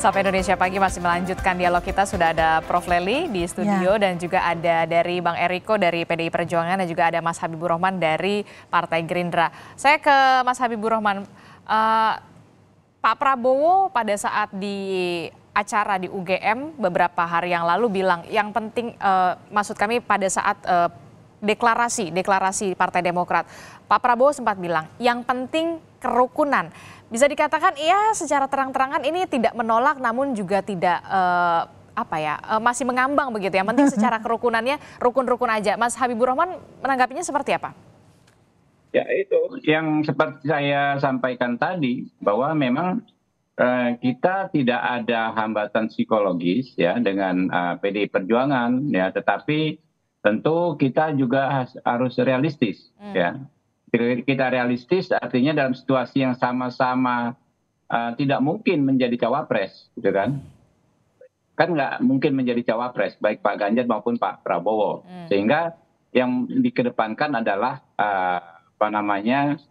Sapa Indonesia Pagi masih melanjutkan dialog kita. Sudah ada Prof. Leli di studio ya. dan juga ada dari Bang Eriko dari PDI Perjuangan dan juga ada Mas Habibur Rahman dari Partai Gerindra. Saya ke Mas Habibur Rahman. Uh, Pak Prabowo pada saat di acara di UGM beberapa hari yang lalu bilang yang penting uh, maksud kami pada saat uh, deklarasi deklarasi Partai Demokrat. Pak Prabowo sempat bilang, yang penting kerukunan. Bisa dikatakan ia secara terang-terangan ini tidak menolak namun juga tidak eh, apa ya, eh, masih mengambang begitu. ya. penting secara kerukunannya rukun-rukun aja. Mas Habibur Rahman menanggapinya seperti apa? Ya itu yang seperti saya sampaikan tadi bahwa memang eh, kita tidak ada hambatan psikologis ya dengan eh, PDI Perjuangan ya tetapi tentu kita juga harus realistis hmm. ya kita realistis artinya dalam situasi yang sama-sama e, tidak mungkin menjadi cawapres gitu kan kan nggak mungkin menjadi cawapres baik Pak Ganjar maupun Pak Prabowo hmm. sehingga yang dikedepankan adalah uh, apa namanya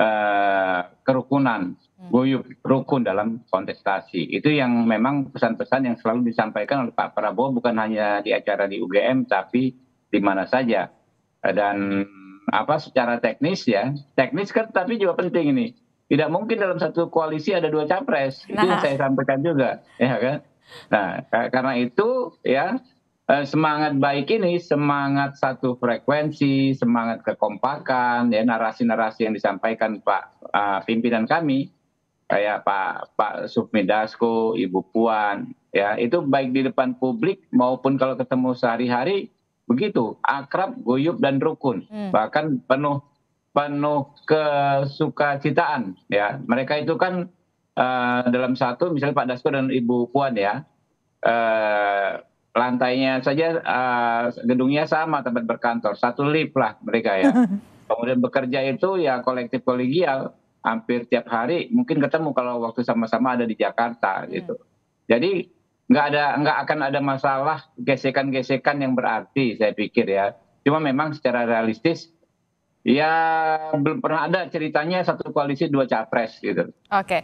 uh, kerukunan hmm. guyub rukun dalam kontestasi itu yang memang pesan-pesan yang selalu disampaikan oleh Pak Prabowo bukan hanya di acara di UGM tapi di mana saja dan apa secara teknis ya teknis kan tapi juga penting ini tidak mungkin dalam satu koalisi ada dua capres itu yang nah. saya sampaikan juga ya kan nah karena itu ya eh, semangat baik ini semangat satu frekuensi semangat kekompakan ya narasi-narasi yang disampaikan pak uh, pimpinan kami kayak Pak Pak Submidasko, Ibu Puan, ya itu baik di depan publik maupun kalau ketemu sehari-hari begitu akrab guyup dan rukun hmm. bahkan penuh penuh kesukacitaan ya mereka itu kan uh, dalam satu misalnya Pak Dasko dan Ibu Puan ya uh, lantainya saja uh, gedungnya sama tempat berkantor satu lift lah mereka ya kemudian bekerja itu ya kolektif kolegial hampir tiap hari mungkin ketemu kalau waktu sama-sama ada di Jakarta gitu hmm. jadi nggak ada nggak akan ada masalah gesekan-gesekan yang berarti saya pikir ya cuma memang secara realistis ya belum pernah ada ceritanya satu koalisi dua capres gitu oke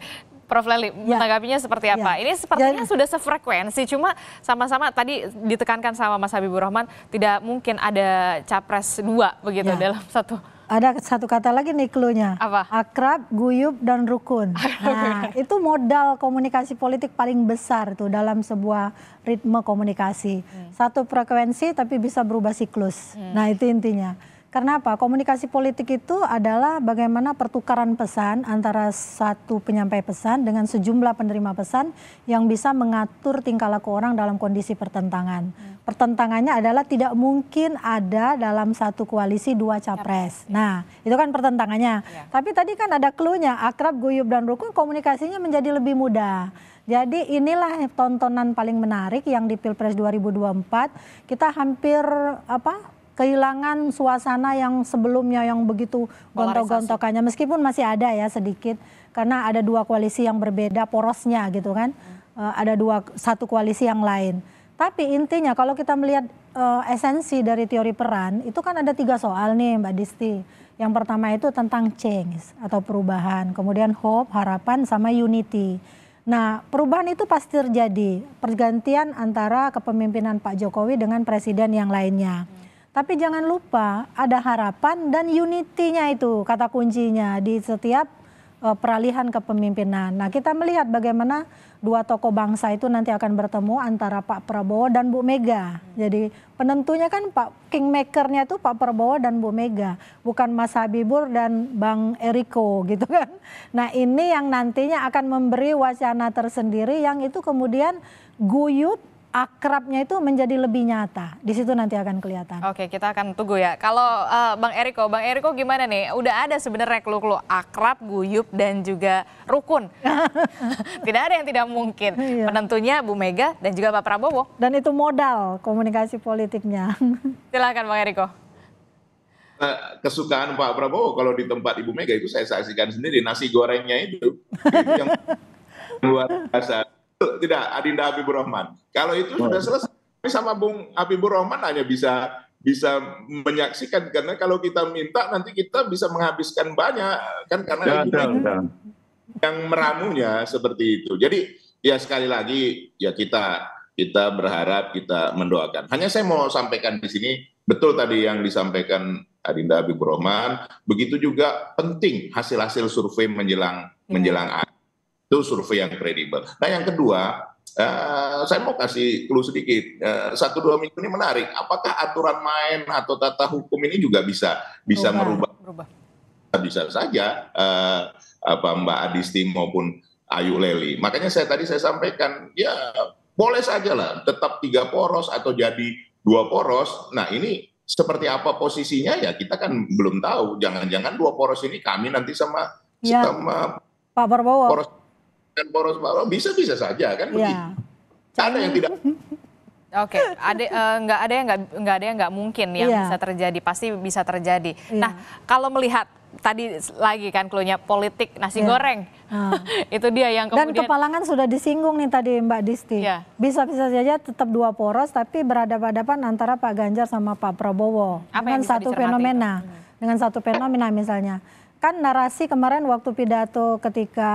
Prof. Leli, ya. menanggapinya seperti apa? Ya. Ini sepertinya ya. sudah sefrekuensi, cuma sama-sama tadi ditekankan sama Mas Habibur Rahman, tidak mungkin ada capres dua begitu ya. dalam satu ada satu kata lagi nih klunya. Apa? Akrab, guyub, dan rukun. Nah, itu modal komunikasi politik paling besar tuh dalam sebuah ritme komunikasi. Hmm. Satu frekuensi tapi bisa berubah siklus. Hmm. Nah, itu intinya. Karena apa? Komunikasi politik itu adalah bagaimana pertukaran pesan antara satu penyampai pesan dengan sejumlah penerima pesan yang bisa mengatur tingkah laku orang dalam kondisi pertentangan. Hmm. Pertentangannya adalah tidak mungkin ada dalam satu koalisi dua capres. Ya, Nah, itu kan pertentangannya. Ya. Tapi tadi kan ada klunya akrab, guyub, dan rukun komunikasinya menjadi lebih mudah. Jadi inilah tontonan paling menarik yang di Pilpres 2024 kita hampir apa kehilangan suasana yang sebelumnya yang begitu gontok-gontokannya meskipun masih ada ya sedikit karena ada dua koalisi yang berbeda porosnya gitu kan hmm. uh, ada dua satu koalisi yang lain tapi intinya kalau kita melihat uh, esensi dari teori peran itu kan ada tiga soal nih Mbak Disti yang pertama itu tentang change atau perubahan kemudian hope harapan sama unity Nah, perubahan itu pasti terjadi. Pergantian antara kepemimpinan Pak Jokowi dengan presiden yang lainnya. Hmm. Tapi jangan lupa ada harapan dan unity-nya itu kata kuncinya di setiap uh, peralihan kepemimpinan. Nah kita melihat bagaimana dua tokoh bangsa itu nanti akan bertemu antara Pak Prabowo dan Bu Mega. Jadi penentunya kan Pak Kingmaker-nya itu Pak Prabowo dan Bu Mega, bukan Mas Habibur dan Bang Eriko gitu kan. Nah ini yang nantinya akan memberi wacana tersendiri yang itu kemudian guyup akrabnya itu menjadi lebih nyata. Di situ nanti akan kelihatan. Oke, kita akan tunggu ya. Kalau uh, Bang Eriko, Bang Eriko gimana nih? Udah ada sebenarnya klu-klu akrab, guyup dan juga rukun. tidak ada yang tidak mungkin. Iya. Penentunya Bu Mega dan juga Pak Prabowo. Dan itu modal komunikasi politiknya. Silakan Bang Eriko. Eh, kesukaan Pak Prabowo kalau di tempat Ibu Mega itu saya saksikan sendiri nasi gorengnya itu, itu yang luar biasa tidak Adinda Habibur Rahman. Kalau itu oh. sudah selesai sama Bung Habibur Rahman hanya bisa bisa menyaksikan karena kalau kita minta nanti kita bisa menghabiskan banyak kan karena ya, ya, ya. yang meramunya seperti itu. Jadi ya sekali lagi ya kita kita berharap kita mendoakan. Hanya saya mau sampaikan di sini betul tadi yang disampaikan Adinda Habibur Rahman, begitu juga penting hasil-hasil survei menjelang ya. menjelang itu survei yang kredibel. Nah yang kedua, Uh, saya mau kasih clue sedikit. Uh, satu dua minggu ini menarik. Apakah aturan main atau tata hukum ini juga bisa bisa merubah? merubah. Bisa saja uh, apa Mbak Adisti maupun Ayu Leli. Makanya saya tadi saya sampaikan ya boleh saja lah tetap tiga poros atau jadi dua poros. Nah ini seperti apa posisinya ya kita kan belum tahu. Jangan-jangan dua poros ini kami nanti sama ya. sama Pak Prabowo. Poros dan poros malam bisa bisa saja kan iya. begitu. Ada yang tidak Oke, okay. ada uh, eh, nggak ada yang nggak nggak ada yang nggak mungkin yang yeah. bisa terjadi, pasti bisa terjadi. Yeah. Nah, kalau melihat tadi lagi kan klunya politik nasi yeah. goreng, uh. itu dia yang kemudian dan kepalangan sudah disinggung nih tadi Mbak Disti. Yeah. Bisa bisa saja tetap dua poros, tapi berada hadapan antara Pak Ganjar sama Pak Prabowo Apa dengan satu fenomena, itu? dengan satu fenomena misalnya kan narasi kemarin waktu pidato ketika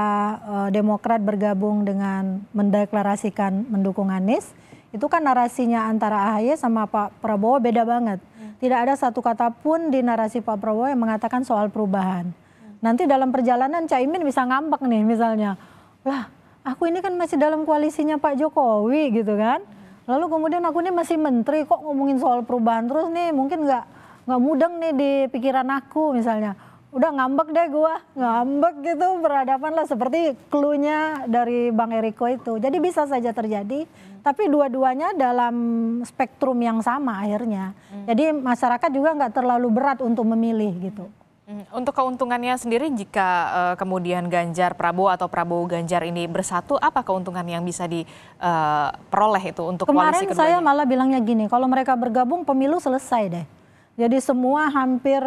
uh, Demokrat bergabung dengan mendeklarasikan mendukung Anies, itu kan narasinya antara AHY sama Pak Prabowo beda banget. Hmm. Tidak ada satu kata pun di narasi Pak Prabowo yang mengatakan soal perubahan. Hmm. Nanti dalam perjalanan Caimin bisa ngambek nih misalnya, lah aku ini kan masih dalam koalisinya Pak Jokowi gitu kan. Hmm. Lalu kemudian aku ini masih menteri kok ngomongin soal perubahan terus nih mungkin nggak nggak mudeng nih di pikiran aku misalnya udah ngambek deh gua ngambek gitu berhadapan lah seperti klunya dari bang Eriko itu jadi bisa saja terjadi hmm. tapi dua-duanya dalam spektrum yang sama akhirnya hmm. jadi masyarakat juga nggak terlalu berat untuk memilih gitu hmm. untuk keuntungannya sendiri jika uh, kemudian Ganjar Prabowo atau Prabowo Ganjar ini bersatu, apa keuntungan yang bisa diperoleh eh, uh, itu untuk Kemarin koalisi kemarin saya malah bilangnya gini, kalau mereka bergabung pemilu selesai deh. Jadi semua hampir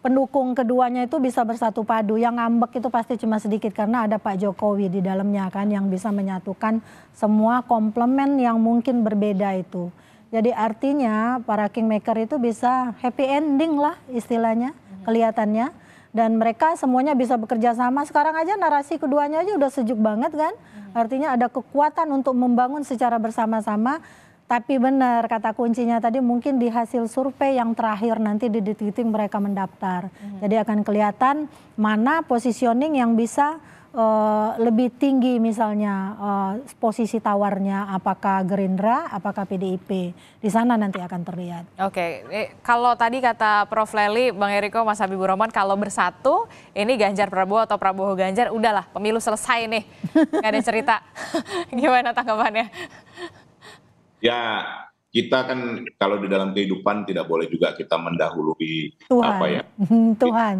pendukung keduanya itu bisa bersatu padu. Yang ngambek itu pasti cuma sedikit karena ada Pak Jokowi di dalamnya kan yang bisa menyatukan semua komplement yang mungkin berbeda itu. Jadi artinya para kingmaker itu bisa happy ending lah istilahnya hmm. kelihatannya dan mereka semuanya bisa bekerja sama. Sekarang aja narasi keduanya aja udah sejuk banget kan. Hmm. Artinya ada kekuatan untuk membangun secara bersama-sama tapi benar kata kuncinya tadi mungkin di hasil survei yang terakhir nanti di detik mereka mendaftar. Hmm. Jadi akan kelihatan mana positioning yang bisa uh, lebih tinggi misalnya uh, posisi tawarnya apakah Gerindra, apakah PDIP. Di sana nanti akan terlihat. Oke, okay. Eh, kalau tadi kata Prof Leli, Bang Eriko, Mas Habibur Rahman kalau bersatu ini Ganjar Prabowo atau Prabowo Ganjar udahlah pemilu selesai nih. Gak ada cerita. Gimana tanggapannya? ya kita kan kalau di dalam kehidupan tidak boleh juga kita mendahului Tuhan. apa ya mhm, Tuhan.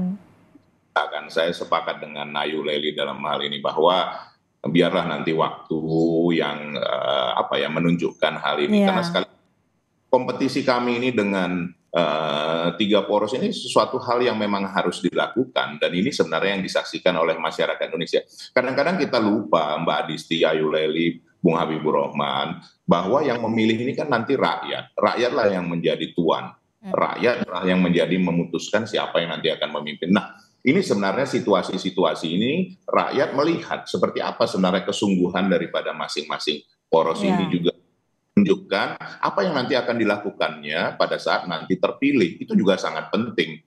Akan saya sepakat dengan Nayu Leli dalam hal ini bahwa biarlah nanti waktu yang uh, apa ya menunjukkan hal ini yeah. karena sekali kompetisi kami ini dengan Uh, tiga poros ini sesuatu hal yang memang harus dilakukan dan ini sebenarnya yang disaksikan oleh masyarakat Indonesia. Kadang-kadang kita lupa Mbak Adisti, Ayu Leli, Bung Habibur Rahman bahwa yang memilih ini kan nanti rakyat. Rakyatlah yang menjadi tuan. Hmm. Rakyatlah yang menjadi memutuskan siapa yang nanti akan memimpin. Nah, ini sebenarnya situasi-situasi ini rakyat melihat seperti apa sebenarnya kesungguhan daripada masing-masing poros yeah. ini ya. juga menunjukkan apa yang nanti akan dilakukannya pada saat nanti terpilih itu juga sangat penting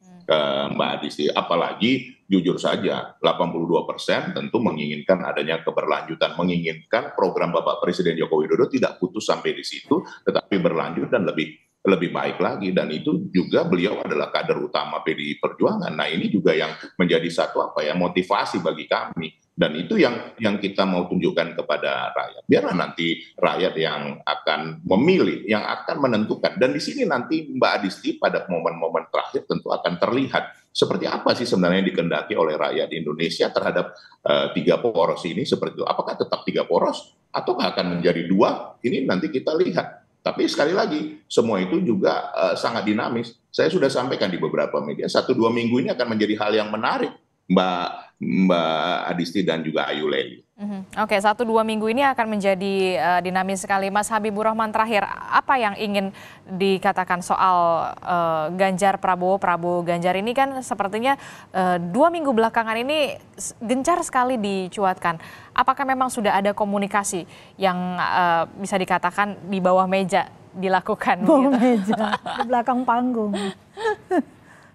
Mbak Adisti. Apalagi jujur saja 82 persen tentu menginginkan adanya keberlanjutan, menginginkan program Bapak Presiden Joko Widodo tidak putus sampai di situ, tetapi berlanjut dan lebih lebih baik lagi dan itu juga beliau adalah kader utama PDI Perjuangan. Nah, ini juga yang menjadi satu apa ya motivasi bagi kami dan itu yang yang kita mau tunjukkan kepada rakyat. Biarlah nanti rakyat yang akan memilih, yang akan menentukan dan di sini nanti Mbak Adisti pada momen-momen terakhir tentu akan terlihat seperti apa sih sebenarnya yang dikendaki oleh rakyat Indonesia terhadap uh, tiga poros ini seperti itu. Apakah tetap tiga poros atau akan menjadi dua? Ini nanti kita lihat tapi sekali lagi, semua itu juga uh, sangat dinamis. Saya sudah sampaikan di beberapa media, satu dua minggu ini akan menjadi hal yang menarik Mbak Mbak Adisti dan juga Ayu Leli. Mhm. Oke, okay, satu dua minggu ini akan menjadi uh, dinamis sekali. Mas Habibur Rahman terakhir, apa yang ingin dikatakan soal uh, Ganjar Prabowo Prabowo Ganjar ini kan sepertinya uh, dua minggu belakangan ini gencar sekali dicuatkan. Apakah memang sudah ada komunikasi yang uh, bisa dikatakan di bawah meja dilakukan? Bawah gitu? meja, di belakang panggung.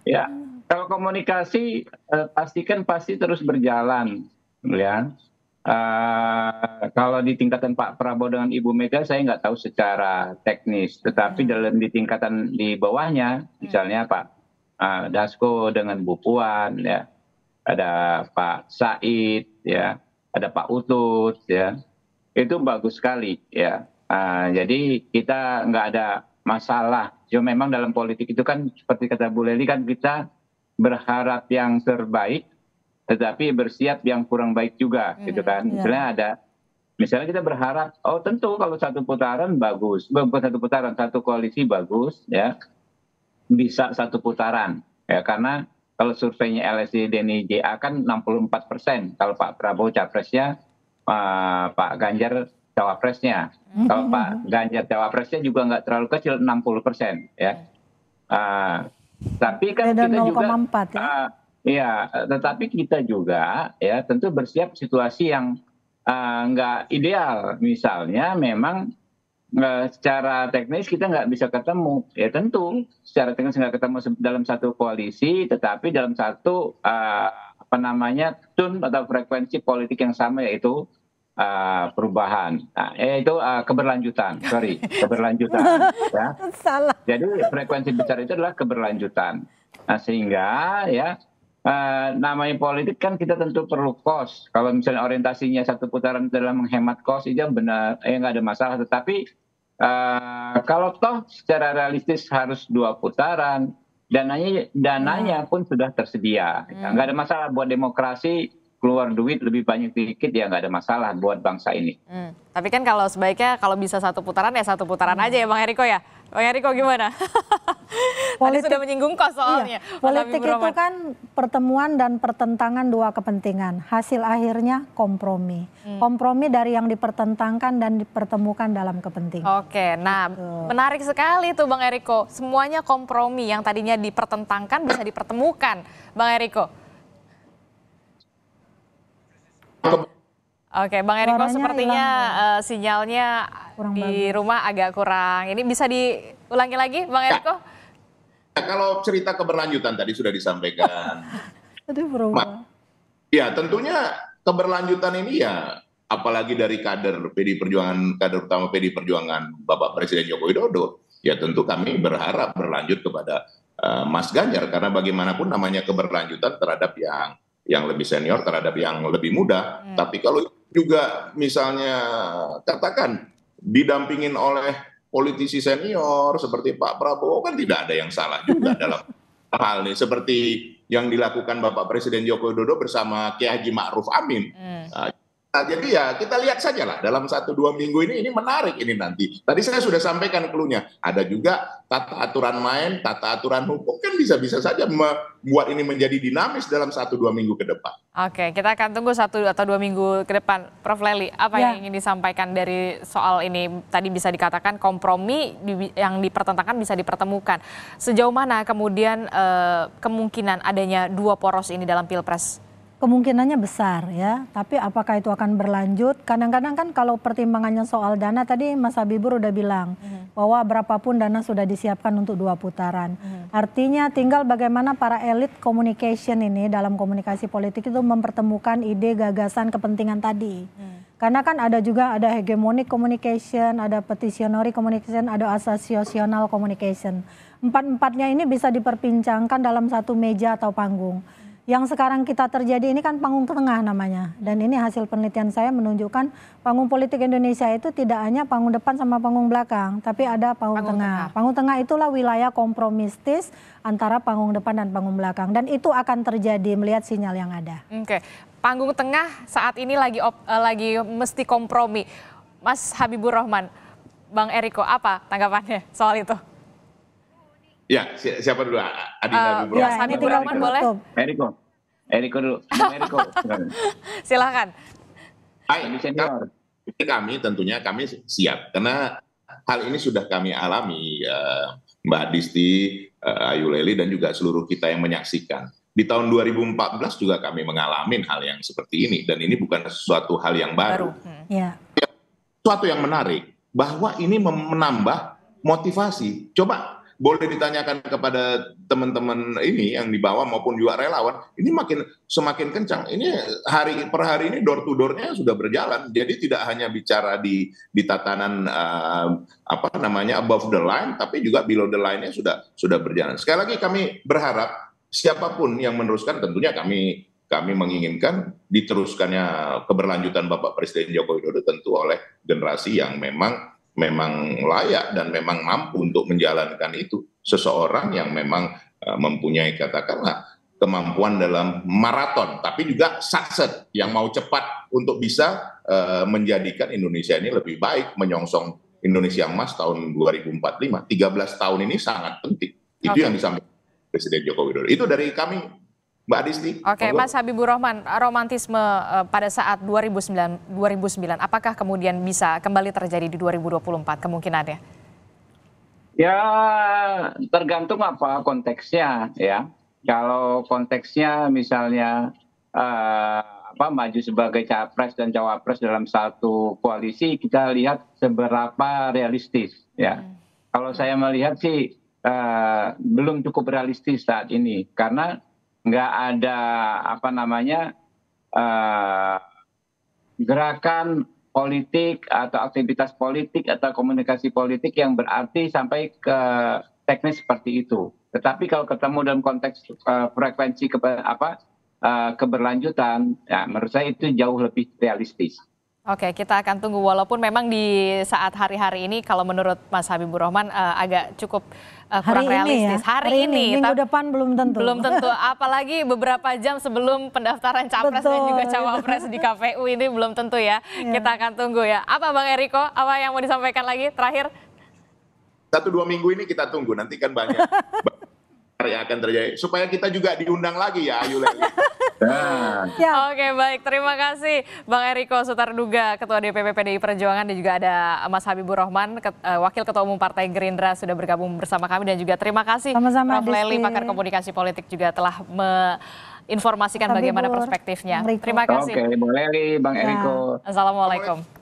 ya kalau komunikasi eh, pastikan pasti terus berjalan ya Uh, kalau di tingkatan Pak Prabowo dengan Ibu Mega saya nggak tahu secara teknis, tetapi hmm. dalam di tingkatan di bawahnya, hmm. misalnya Pak uh, Dasko dengan Bu Puan, ya, ada Pak Said, ya, ada Pak Utut, ya, itu bagus sekali, ya. Uh, jadi kita nggak ada masalah. Cuma memang dalam politik itu kan seperti kata Bu Leli kan kita berharap yang terbaik tetapi bersiap yang kurang baik juga hmm, gitu kan iya. misalnya ada misalnya kita berharap oh tentu kalau satu putaran bagus bukan satu putaran satu koalisi bagus ya bisa satu putaran ya karena kalau surveinya LSI DNI JA kan 64 persen kalau Pak Prabowo capresnya uh, Pak Ganjar cawapresnya hmm. kalau Pak Ganjar cawapresnya juga nggak terlalu kecil 60 persen ya uh, tapi kan kita juga uh, ya ah, iya, tetapi kita juga ya tentu bersiap situasi yang ah, nggak uh, ideal misalnya memang uh, secara teknis kita nggak bisa ketemu ya tentu secara teknis nggak ketemu dalam satu koalisi tetapi dalam satu uh, apa namanya tune atau frekuensi politik yang sama yaitu uh, perubahan. Nah, eh, itu uh, keberlanjutan, sorry, keberlanjutan. ya. Salah. Jadi frekuensi besar itu adalah keberlanjutan. Nah, sehingga ya uh, namanya politik kan kita tentu perlu kos. Kalau misalnya orientasinya satu putaran dalam menghemat kos, itu benar, ya eh, nggak ada masalah. Tetapi uh, kalau toh secara realistis harus dua putaran, dananya dananya hmm. pun sudah tersedia. Hmm. Nggak ada masalah buat demokrasi keluar duit lebih banyak sedikit ya nggak ada masalah buat bangsa ini. Hmm. Tapi kan kalau sebaiknya kalau bisa satu putaran ya satu putaran hmm. aja ya Bang Eriko ya. Bang Eriko gimana? politik, Tadi sudah menyinggung kok soalnya. Iya, politik itu kan pertemuan dan pertentangan dua kepentingan. Hasil akhirnya kompromi. Hmm. Kompromi dari yang dipertentangkan dan dipertemukan dalam kepentingan. Oke, nah menarik sekali tuh Bang Eriko. Semuanya kompromi yang tadinya dipertentangkan bisa dipertemukan. Bang Eriko. Oke, Bang Eriko sepertinya uh, sinyalnya kurang di bagus. rumah agak kurang. Ini bisa diulangi lagi, Bang ya. Eriko? Ya, kalau cerita keberlanjutan tadi sudah disampaikan. Aduh, berubah. Ya, tentunya keberlanjutan ini ya apalagi dari kader PD Perjuangan, kader utama PD Perjuangan Bapak Presiden Joko Widodo, ya tentu kami berharap berlanjut kepada uh, Mas Ganjar karena bagaimanapun namanya keberlanjutan terhadap yang yang lebih senior terhadap yang lebih muda. Hmm. Tapi kalau juga misalnya katakan didampingin oleh politisi senior seperti Pak Prabowo kan tidak ada yang salah juga dalam hal ini seperti yang dilakukan Bapak Presiden Joko Widodo bersama Kiai Haji Ma'ruf Amin. Hmm. Nah, Nah, jadi ya kita lihat saja lah dalam satu dua minggu ini ini menarik ini nanti. Tadi saya sudah sampaikan keluhnya ada juga tata aturan main, tata aturan hukum kan bisa bisa saja membuat ini menjadi dinamis dalam satu dua minggu ke depan. Oke, kita akan tunggu satu atau dua minggu ke depan, Prof Leli. Apa ya. yang ingin disampaikan dari soal ini? Tadi bisa dikatakan kompromi yang dipertentangkan bisa dipertemukan. Sejauh mana kemudian eh, kemungkinan adanya dua poros ini dalam pilpres kemungkinannya besar ya. Tapi apakah itu akan berlanjut? Kadang-kadang kan kalau pertimbangannya soal dana tadi Mas Habibur udah bilang hmm. bahwa berapapun dana sudah disiapkan untuk dua putaran. Hmm. Artinya tinggal bagaimana para elit communication ini dalam komunikasi politik itu mempertemukan ide, gagasan, kepentingan tadi. Hmm. Karena kan ada juga ada hegemonic communication, ada petitionary communication, ada associational communication. Empat-empatnya ini bisa diperbincangkan dalam satu meja atau panggung. Yang sekarang kita terjadi ini kan panggung tengah namanya. Dan ini hasil penelitian saya menunjukkan panggung politik Indonesia itu tidak hanya panggung depan sama panggung belakang, tapi ada panggung, panggung tengah. tengah. Panggung tengah itulah wilayah kompromistis antara panggung depan dan panggung belakang. Dan itu akan terjadi melihat sinyal yang ada. Oke. Panggung tengah saat ini lagi op, eh, lagi mesti kompromi. Mas Habibur Rahman, Bang Eriko, apa tanggapannya soal itu? Ya, si siapa dulu? Adina uh, eh, dulu. Ya, Sani tinggal boleh. Eriko. Eriko dulu. Eriko. Silakan. Hai, ini kami tentunya kami siap karena hal ini sudah kami alami ya, Mbak Disti, eh, Ayu Leli dan juga seluruh kita yang menyaksikan. Di tahun 2014 juga kami mengalami hal yang seperti ini dan ini bukan sesuatu hal yang baru. baru. Hmm. Ya. Suatu yang menarik bahwa ini menambah motivasi. Coba boleh ditanyakan kepada teman-teman ini yang di bawah maupun juga relawan, ini makin semakin kencang. Ini hari per hari ini door to doornya sudah berjalan. Jadi tidak hanya bicara di di tatanan uh, apa namanya above the line, tapi juga below the line-nya sudah sudah berjalan. Sekali lagi kami berharap siapapun yang meneruskan tentunya kami kami menginginkan diteruskannya keberlanjutan Bapak Presiden Joko Widodo tentu oleh generasi yang memang memang layak dan memang mampu untuk menjalankan itu seseorang yang memang eh, mempunyai katakanlah kemampuan dalam maraton tapi juga sukses yang mau cepat untuk bisa eh, menjadikan Indonesia ini lebih baik menyongsong Indonesia emas tahun 2045 13 tahun ini sangat penting itu okay. yang disampaikan Presiden Joko Widodo itu dari kami Mbak Adisti. Oke, okay, Mas Habibur Rahman, romantisme eh, pada saat 2009, 2009, apakah kemudian bisa kembali terjadi di 2024 kemungkinannya? Ya, tergantung apa konteksnya ya. Kalau konteksnya misalnya eh, apa maju sebagai capres dan cawapres dalam satu koalisi, kita lihat seberapa realistis ya. Hmm. Kalau saya melihat sih eh, belum cukup realistis saat ini karena nggak ada apa namanya eh, gerakan politik atau aktivitas politik atau komunikasi politik yang berarti sampai ke teknis seperti itu. Tetapi kalau ketemu dalam konteks uh, frekuensi ke, apa uh, keberlanjutan, ya, menurut saya itu jauh lebih realistis. Oke, kita akan tunggu walaupun memang di saat hari-hari ini kalau menurut Mas Habibur Rahman uh, agak cukup uh, kurang hari realistis. Ini ya? Hari, hari ini, ini minggu depan belum tentu. Belum tentu, apalagi beberapa jam sebelum pendaftaran capres Betul. dan juga cawapres di KPU ini belum tentu ya. ya. Kita akan tunggu ya. Apa Bang Eriko? Apa yang mau disampaikan lagi terakhir? Satu dua minggu ini kita tunggu, nanti kan banyak yang akan terjadi supaya kita juga diundang lagi ya Ayu nah. ya. Oke baik terima kasih Bang Eriko Sutarduga Ketua DPP PDI Perjuangan dan juga ada Mas Habibur Rahman Ket, eh, Wakil Ketua Umum Partai Gerindra sudah bergabung bersama kami dan juga terima kasih Sama-sama, Prof Leli pakar komunikasi politik juga telah menginformasikan bagaimana perspektifnya. Terima kasih. Oke, Bang Leli, Bang ya. Eriko. Ya. Assalamualaikum.